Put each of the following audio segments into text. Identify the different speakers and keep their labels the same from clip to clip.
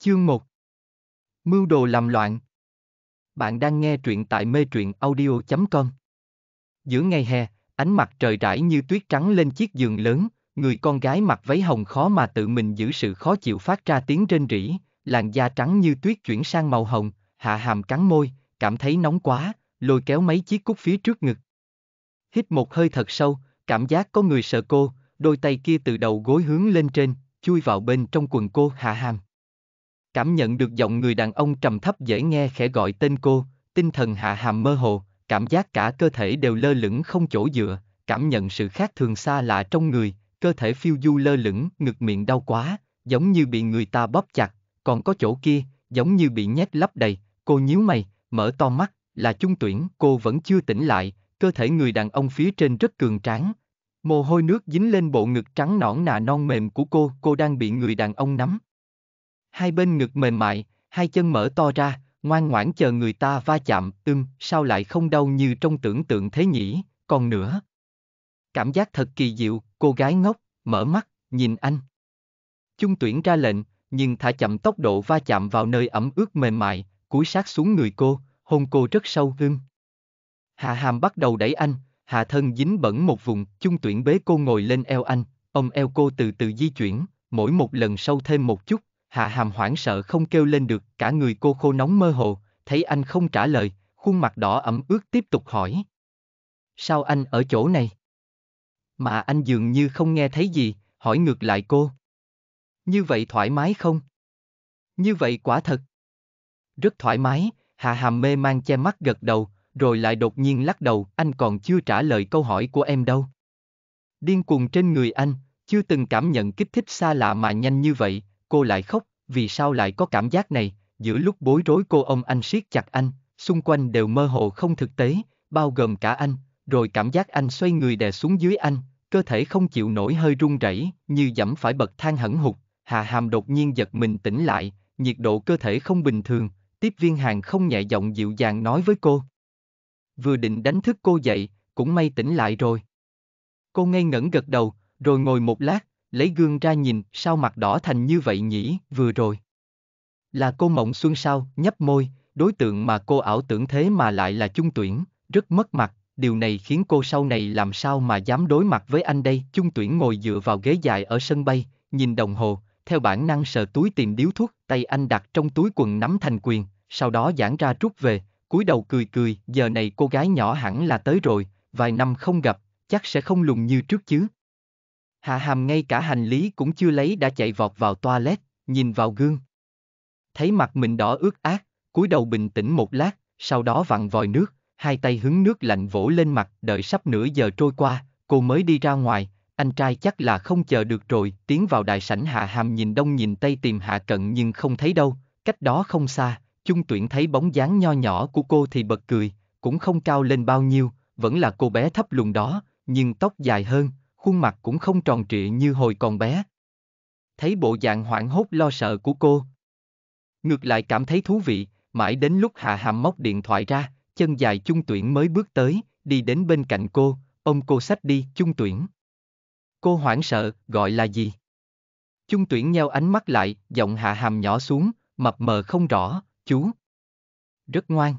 Speaker 1: Chương 1 Mưu đồ làm loạn Bạn đang nghe truyện tại mê truyện audio.com Giữa ngày hè, ánh mặt trời rải như tuyết trắng lên chiếc giường lớn, người con gái mặc váy hồng khó mà tự mình giữ sự khó chịu phát ra tiếng rên rỉ, làn da trắng như tuyết chuyển sang màu hồng, hạ hàm cắn môi, cảm thấy nóng quá, lôi kéo mấy chiếc cúc phía trước ngực. Hít một hơi thật sâu, cảm giác có người sợ cô, đôi tay kia từ đầu gối hướng lên trên, chui vào bên trong quần cô hạ hàm. Cảm nhận được giọng người đàn ông trầm thấp dễ nghe khẽ gọi tên cô, tinh thần hạ hàm mơ hồ, cảm giác cả cơ thể đều lơ lửng không chỗ dựa, cảm nhận sự khác thường xa lạ trong người, cơ thể phiêu du lơ lửng, ngực miệng đau quá, giống như bị người ta bóp chặt, còn có chỗ kia, giống như bị nhét lấp đầy, cô nhíu mày, mở to mắt, là Chung tuyển, cô vẫn chưa tỉnh lại, cơ thể người đàn ông phía trên rất cường tráng. Mồ hôi nước dính lên bộ ngực trắng nõn nà non mềm của cô, cô đang bị người đàn ông nắm, hai bên ngực mềm mại, hai chân mở to ra, ngoan ngoãn chờ người ta va chạm, ưm, sao lại không đau như trong tưởng tượng thế nhỉ, còn nữa. Cảm giác thật kỳ diệu, cô gái ngốc, mở mắt, nhìn anh. Chung tuyển ra lệnh, nhưng thả chậm tốc độ va chạm vào nơi ẩm ướt mềm mại, cúi sát xuống người cô, hôn cô rất sâu ưm. Hạ hàm bắt đầu đẩy anh, hạ thân dính bẩn một vùng, chung tuyển bế cô ngồi lên eo anh, ôm eo cô từ từ di chuyển, mỗi một lần sâu thêm một chút, Hạ hàm hoảng sợ không kêu lên được, cả người cô khô nóng mơ hồ, thấy anh không trả lời, khuôn mặt đỏ ẩm ướt tiếp tục hỏi. Sao anh ở chỗ này? Mà anh dường như không nghe thấy gì, hỏi ngược lại cô. Như vậy thoải mái không? Như vậy quả thật. Rất thoải mái, Hạ Hàm mê mang che mắt gật đầu, rồi lại đột nhiên lắc đầu, anh còn chưa trả lời câu hỏi của em đâu. Điên cuồng trên người anh, chưa từng cảm nhận kích thích xa lạ mà nhanh như vậy, cô lại khóc, vì sao lại có cảm giác này, giữa lúc bối rối cô ông anh siết chặt anh, xung quanh đều mơ hồ không thực tế, bao gồm cả anh, rồi cảm giác anh xoay người đè xuống dưới anh, cơ thể không chịu nổi hơi run rẩy, như dẫm phải bậc thang hẳn hụt, Hà Hàm đột nhiên giật mình tỉnh lại, nhiệt độ cơ thể không bình thường, tiếp viên hàng không nhẹ giọng dịu dàng nói với cô. Vừa định đánh thức cô dậy, cũng may tỉnh lại rồi. Cô ngây ngẩn gật đầu, rồi ngồi một lát, lấy gương ra nhìn, sao mặt đỏ thành như vậy nhỉ, vừa rồi. Là cô Mộng Xuân sao, nhấp môi, đối tượng mà cô ảo tưởng thế mà lại là chung tuyển, rất mất mặt, điều này khiến cô sau này làm sao mà dám đối mặt với anh đây. Chung tuyển ngồi dựa vào ghế dài ở sân bay, nhìn đồng hồ, theo bản năng sờ túi tìm điếu thuốc, tay anh đặt trong túi quần nắm thành quyền, sau đó giãn ra rút về, cúi đầu cười cười, giờ này cô gái nhỏ hẳn là tới rồi, vài năm không gặp, chắc sẽ không lùng như trước chứ. Hạ Hàm ngay cả hành lý cũng chưa lấy đã chạy vọt vào toilet, nhìn vào gương. Thấy mặt mình đỏ ướt át, cúi đầu bình tĩnh một lát, sau đó vặn vòi nước, hai tay hứng nước lạnh vỗ lên mặt, đợi sắp nửa giờ trôi qua, cô mới đi ra ngoài, anh trai chắc là không chờ được rồi, tiến vào đại sảnh Hạ Hàm nhìn đông nhìn tây tìm Hạ Cận nhưng không thấy đâu, cách đó không xa, Chung Tuyển thấy bóng dáng nho nhỏ của cô thì bật cười, cũng không cao lên bao nhiêu, vẫn là cô bé thấp lùn đó, nhưng tóc dài hơn, khuôn mặt cũng không tròn trịa như hồi còn bé. Thấy bộ dạng hoảng hốt lo sợ của cô. Ngược lại cảm thấy thú vị, mãi đến lúc Hạ Hàm móc điện thoại ra, chân dài chung tuyển mới bước tới, đi đến bên cạnh cô, ông cô sách đi, chung tuyển. Cô hoảng sợ, gọi là gì? Chung tuyển nheo ánh mắt lại, giọng hạ hàm nhỏ xuống, mập mờ không rõ, chú. Rất ngoan.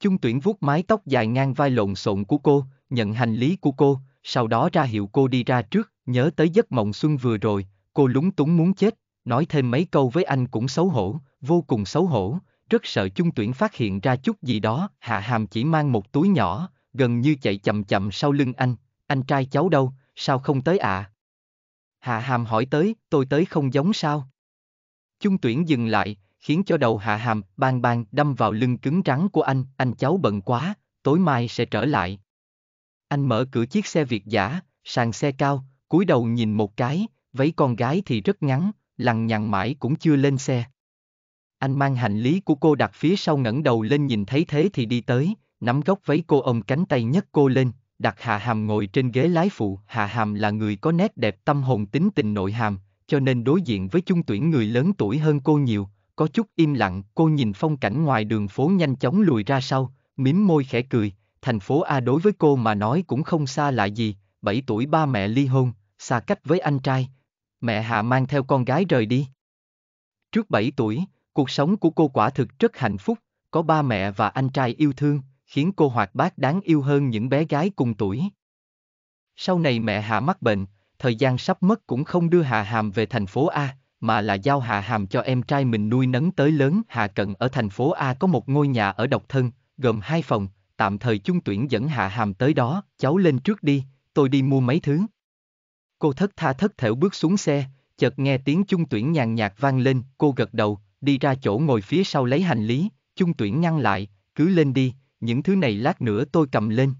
Speaker 1: Chung tuyển vuốt mái tóc dài ngang vai lộn xộn của cô, nhận hành lý của cô, sau đó ra hiệu cô đi ra trước, nhớ tới giấc mộng xuân vừa rồi, cô lúng túng muốn chết, nói thêm mấy câu với anh cũng xấu hổ, vô cùng xấu hổ, rất sợ chung tuyển phát hiện ra chút gì đó, hạ hàm chỉ mang một túi nhỏ, gần như chạy chậm chậm sau lưng anh, anh trai cháu đâu, sao không tới ạ? À? Hạ hàm hỏi tới, tôi tới không giống sao? Chung tuyển dừng lại, khiến cho đầu hạ hàm bang bang đâm vào lưng cứng trắng của anh, anh cháu bận quá, tối mai sẽ trở lại, anh mở cửa chiếc xe Việt giả, sàn xe cao, cúi đầu nhìn một cái, váy con gái thì rất ngắn, lằng nhằng mãi cũng chưa lên xe. Anh mang hành lý của cô đặt phía sau ngẩng đầu lên nhìn thấy thế thì đi tới, nắm góc váy cô ôm cánh tay nhấc cô lên, đặt Hạ Hàm ngồi trên ghế lái phụ. Hạ Hàm là người có nét đẹp tâm hồn tính tình nội hàm, cho nên đối diện với chung tuyển người lớn tuổi hơn cô nhiều, có chút im lặng, cô nhìn phong cảnh ngoài đường phố nhanh chóng lùi ra sau, mím môi khẽ cười, thành phố A đối với cô mà nói cũng không xa lạ gì, 7 tuổi ba mẹ ly hôn, xa cách với anh trai. Mẹ Hạ mang theo con gái rời đi. Trước 7 tuổi, cuộc sống của cô quả thực rất hạnh phúc, có ba mẹ và anh trai yêu thương, khiến cô hoạt bát đáng yêu hơn những bé gái cùng tuổi. Sau này mẹ Hạ mắc bệnh, thời gian sắp mất cũng không đưa Hạ Hàm về thành phố A, mà là giao Hạ Hàm cho em trai mình nuôi nấng tới lớn. Hạ Cận ở thành phố A có một ngôi nhà ở độc thân, gồm hai phòng, tạm thời chung tuyển dẫn hạ hàm tới đó, cháu lên trước đi, tôi đi mua mấy thứ. Cô thất tha thất thểu bước xuống xe, chợt nghe tiếng chung tuyển nhàn nhạt vang lên, cô gật đầu, đi ra chỗ ngồi phía sau lấy hành lý, chung tuyển ngăn lại, cứ lên đi, những thứ này lát nữa tôi cầm lên.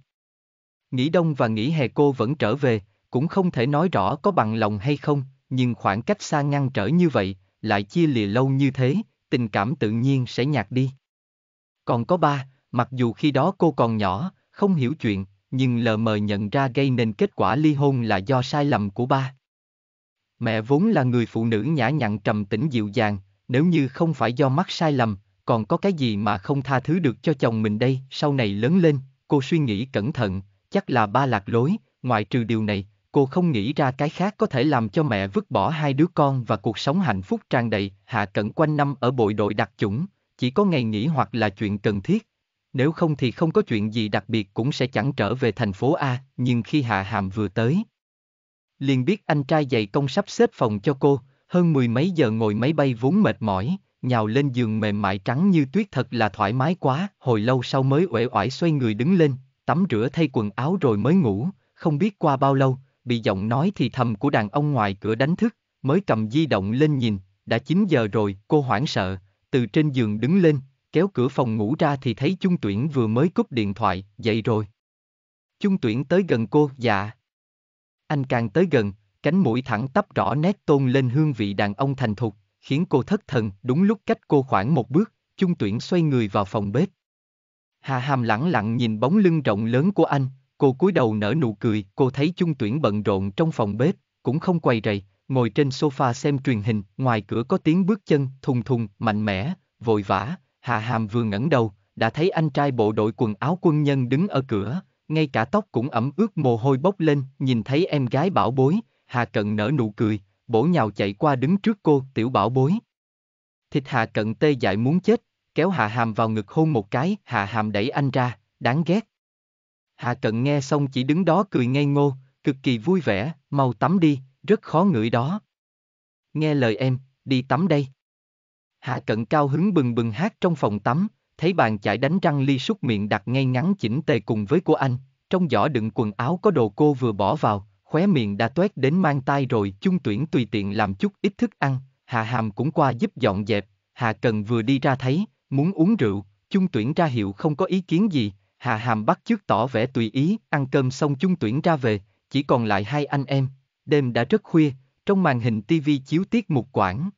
Speaker 1: Nghỉ đông và nghỉ hè cô vẫn trở về, cũng không thể nói rõ có bằng lòng hay không, nhưng khoảng cách xa ngăn trở như vậy, lại chia lìa lâu như thế, tình cảm tự nhiên sẽ nhạt đi. Còn có ba, Mặc dù khi đó cô còn nhỏ, không hiểu chuyện, nhưng lờ mờ nhận ra gây nên kết quả ly hôn là do sai lầm của ba. Mẹ vốn là người phụ nữ nhã nhặn trầm tĩnh dịu dàng, nếu như không phải do mắc sai lầm, còn có cái gì mà không tha thứ được cho chồng mình đây, sau này lớn lên, cô suy nghĩ cẩn thận, chắc là ba lạc lối, ngoại trừ điều này, cô không nghĩ ra cái khác có thể làm cho mẹ vứt bỏ hai đứa con và cuộc sống hạnh phúc tràn đầy, hạ cận quanh năm ở bội đội đặc chủng, chỉ có ngày nghỉ hoặc là chuyện cần thiết, nếu không thì không có chuyện gì đặc biệt cũng sẽ chẳng trở về thành phố A, nhưng khi Hạ Hàm vừa tới, liền biết anh trai dạy công sắp xếp phòng cho cô, hơn mười mấy giờ ngồi máy bay vốn mệt mỏi, nhào lên giường mềm mại trắng như tuyết thật là thoải mái quá, hồi lâu sau mới uể oải xoay người đứng lên, tắm rửa thay quần áo rồi mới ngủ, không biết qua bao lâu, bị giọng nói thì thầm của đàn ông ngoài cửa đánh thức, mới cầm di động lên nhìn, đã 9 giờ rồi, cô hoảng sợ, từ trên giường đứng lên, kéo cửa phòng ngủ ra thì thấy Chung Tuyển vừa mới cúp điện thoại, dậy rồi. Chung Tuyển tới gần cô, dạ. Anh càng tới gần, cánh mũi thẳng tắp rõ nét tôn lên hương vị đàn ông thành thục, khiến cô thất thần, đúng lúc cách cô khoảng một bước, Chung Tuyển xoay người vào phòng bếp. Hà Hàm lẳng lặng nhìn bóng lưng rộng lớn của anh, cô cúi đầu nở nụ cười, cô thấy Chung Tuyển bận rộn trong phòng bếp, cũng không quay rầy, ngồi trên sofa xem truyền hình, ngoài cửa có tiếng bước chân, thùng thùng, mạnh mẽ, vội vã, Hà Hàm vừa ngẩng đầu, đã thấy anh trai bộ đội quần áo quân nhân đứng ở cửa, ngay cả tóc cũng ẩm ướt mồ hôi bốc lên, nhìn thấy em gái bảo bối, Hà Cận nở nụ cười, bổ nhào chạy qua đứng trước cô, tiểu bảo bối. Thịt Hà Cận tê dại muốn chết, kéo Hà Hàm vào ngực hôn một cái, Hà Hàm đẩy anh ra, đáng ghét. Hà Cận nghe xong chỉ đứng đó cười ngây ngô, cực kỳ vui vẻ, mau tắm đi, rất khó ngửi đó. Nghe lời em, đi tắm đây. Hạ cận cao hứng bừng bừng hát trong phòng tắm, thấy bàn chải đánh răng ly súc miệng đặt ngay ngắn chỉnh tề cùng với của anh, trong giỏ đựng quần áo có đồ cô vừa bỏ vào, khóe miệng đã toét đến mang tay rồi chung tuyển tùy tiện làm chút ít thức ăn, hạ hàm cũng qua giúp dọn dẹp, hạ cần vừa đi ra thấy, muốn uống rượu, chung tuyển ra hiệu không có ý kiến gì, hạ hàm bắt chước tỏ vẻ tùy ý, ăn cơm xong chung tuyển ra về, chỉ còn lại hai anh em, đêm đã rất khuya, trong màn hình tivi chiếu tiết mục quảng.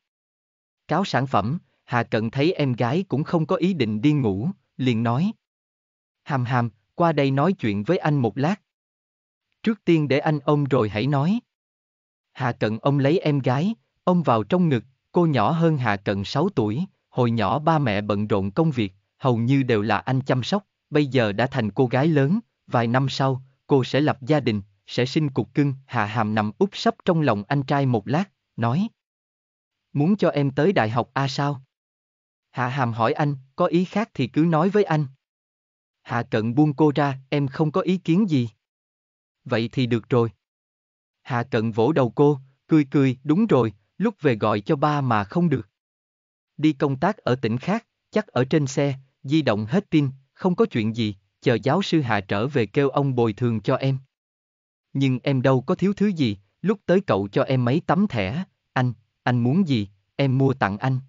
Speaker 1: Cáo sản phẩm, Hà Cận thấy em gái cũng không có ý định đi ngủ, liền nói. Hàm hàm, qua đây nói chuyện với anh một lát. Trước tiên để anh ôm rồi hãy nói. Hà Cận ông lấy em gái, ông vào trong ngực, cô nhỏ hơn Hà Cận 6 tuổi, hồi nhỏ ba mẹ bận rộn công việc, hầu như đều là anh chăm sóc, bây giờ đã thành cô gái lớn, vài năm sau, cô sẽ lập gia đình, sẽ sinh cục cưng, Hà Hàm nằm úp sấp trong lòng anh trai một lát, nói muốn cho em tới đại học à sao? Hạ hàm hỏi anh, có ý khác thì cứ nói với anh. Hạ cận buông cô ra, em không có ý kiến gì. Vậy thì được rồi. Hạ cận vỗ đầu cô, cười cười, đúng rồi, lúc về gọi cho ba mà không được. Đi công tác ở tỉnh khác, chắc ở trên xe, di động hết tin, không có chuyện gì, chờ giáo sư Hạ trở về kêu ông bồi thường cho em. Nhưng em đâu có thiếu thứ gì, lúc tới cậu cho em mấy tấm thẻ, anh, anh muốn gì, em mua tặng anh.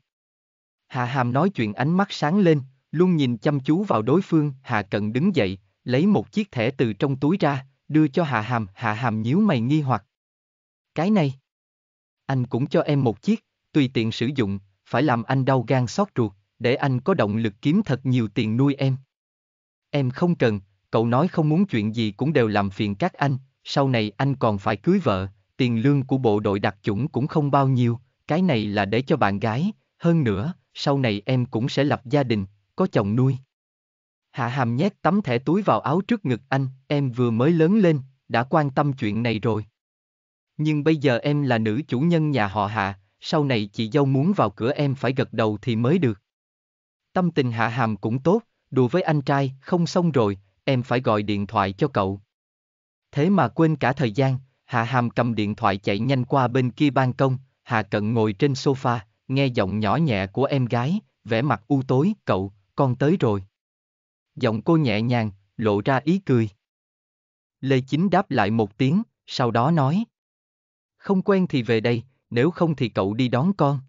Speaker 1: Hà Hàm nói chuyện ánh mắt sáng lên, luôn nhìn chăm chú vào đối phương, Hà Cận đứng dậy, lấy một chiếc thẻ từ trong túi ra, đưa cho Hà Hàm, Hà Hàm nhíu mày nghi hoặc. Cái này, anh cũng cho em một chiếc, tùy tiện sử dụng, phải làm anh đau gan xót ruột, để anh có động lực kiếm thật nhiều tiền nuôi em. Em không cần, cậu nói không muốn chuyện gì cũng đều làm phiền các anh, sau này anh còn phải cưới vợ, tiền lương của bộ đội đặc chủng cũng không bao nhiêu, cái này là để cho bạn gái, hơn nữa, sau này em cũng sẽ lập gia đình, có chồng nuôi. Hạ hàm nhét tấm thẻ túi vào áo trước ngực anh, em vừa mới lớn lên, đã quan tâm chuyện này rồi. Nhưng bây giờ em là nữ chủ nhân nhà họ hạ, sau này chị dâu muốn vào cửa em phải gật đầu thì mới được. Tâm tình hạ hàm cũng tốt, đùa với anh trai, không xong rồi, em phải gọi điện thoại cho cậu. Thế mà quên cả thời gian, hạ hàm cầm điện thoại chạy nhanh qua bên kia ban công, Hà Cận ngồi trên sofa, nghe giọng nhỏ nhẹ của em gái, vẻ mặt u tối, cậu, con tới rồi. Giọng cô nhẹ nhàng, lộ ra ý cười. Lê Chính đáp lại một tiếng, sau đó nói. Không quen thì về đây, nếu không thì cậu đi đón con.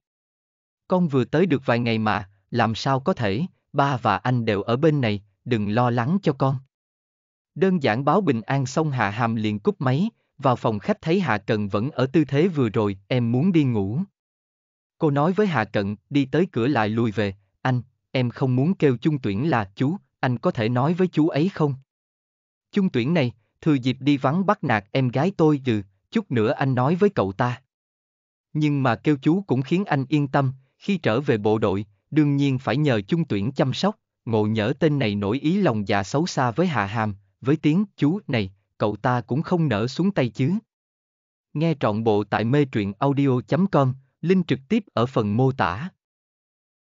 Speaker 1: Con vừa tới được vài ngày mà, làm sao có thể, ba và anh đều ở bên này, đừng lo lắng cho con. Đơn giản báo bình an xong Hạ Hàm liền cúp máy, vào phòng khách thấy Hạ Cận vẫn ở tư thế vừa rồi, em muốn đi ngủ. Cô nói với Hạ Cận, đi tới cửa lại lùi về, anh, em không muốn kêu chung tuyển là chú, anh có thể nói với chú ấy không? Chung tuyển này, thừa dịp đi vắng bắt nạt em gái tôi từ, chút nữa anh nói với cậu ta. Nhưng mà kêu chú cũng khiến anh yên tâm, khi trở về bộ đội, đương nhiên phải nhờ chung tuyển chăm sóc, ngộ nhỡ tên này nổi ý lòng dạ xấu xa với Hạ Hàm, với tiếng chú này, cậu ta cũng không nỡ xuống tay chứ. Nghe trọn bộ tại mê truyện audio.com, link trực tiếp ở phần mô tả.